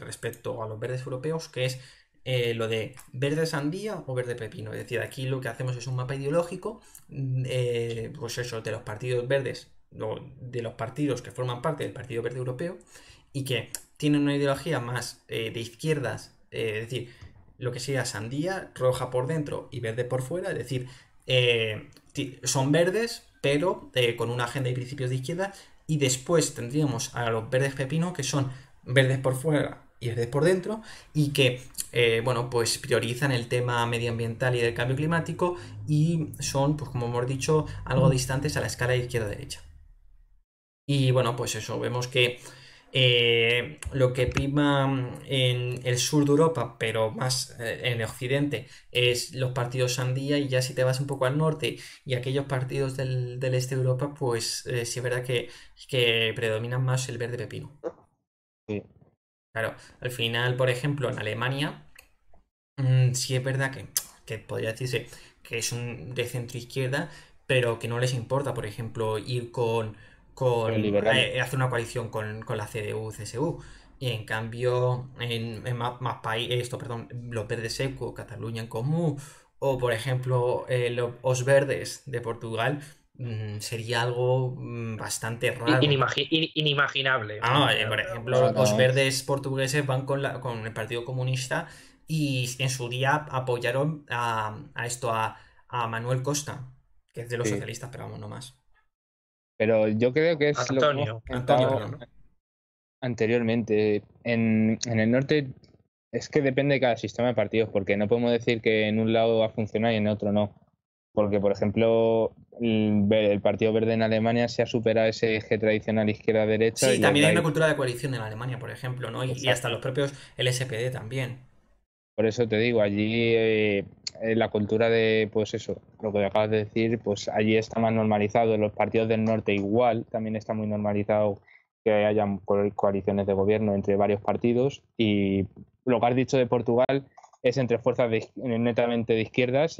respecto a los verdes europeos, que es eh, lo de verde sandía o verde pepino. Es decir, aquí lo que hacemos es un mapa ideológico, mm, eh, pues eso, de los partidos verdes, de los partidos que forman parte del Partido Verde Europeo y que tienen una ideología más eh, de izquierdas, es decir, lo que sea sandía, roja por dentro y verde por fuera, es decir, son verdes, pero con una agenda y principios de izquierda, y después tendríamos a los verdes pepino, que son verdes por fuera, y de por dentro y que, eh, bueno, pues priorizan el tema medioambiental y del cambio climático y son, pues como hemos dicho, algo mm. distantes a la escala izquierda-derecha. Y bueno, pues eso, vemos que eh, lo que prima mm, en el sur de Europa, pero más eh, en el occidente, es los partidos sandía y ya si te vas un poco al norte y aquellos partidos del, este de Europa, pues sí es verdad que, que predominan más el verde pepino. Sí, Claro, al final, por ejemplo, en Alemania, mm, sí es verdad que, podría decirse que es un de centro izquierda, pero que no les importa, por ejemplo, ir con, con eh, hacer una coalición con, la CDU, CSU. Y en cambio, en, más, países, esto, perdón, los verdes seco, Cataluña en común, o por ejemplo, eh, los Verdes de Portugal, Mm, sería algo mm, bastante raro. inimaginable. Ah, eh, por ejemplo, los verdes portugueses van con, la, con, el Partido Comunista y en su día apoyaron a, a esto, a, a, Manuel Costa, que es de los socialistas, pero vamos, no más. Pero yo creo que es Antonio. Lo Antonio anteriormente. En, en el norte es que depende de cada sistema de partidos, porque no podemos decir que en un lado va a funcionar y en otro no. Porque, por ejemplo, el, Partido Verde en Alemania se ha superado ese eje tradicional izquierda-derecha. Sí, y también hay una cultura de coalición en Alemania, por ejemplo, ¿no? Y, hasta los propios el SPD también. Por eso te digo, allí eh, eh, la cultura de, pues eso, lo que acabas de decir, pues allí está más normalizado. En los partidos del norte igual, también está muy normalizado que haya coaliciones de gobierno entre varios partidos. Y lo que has dicho de Portugal es entre fuerzas netamente de izquierdas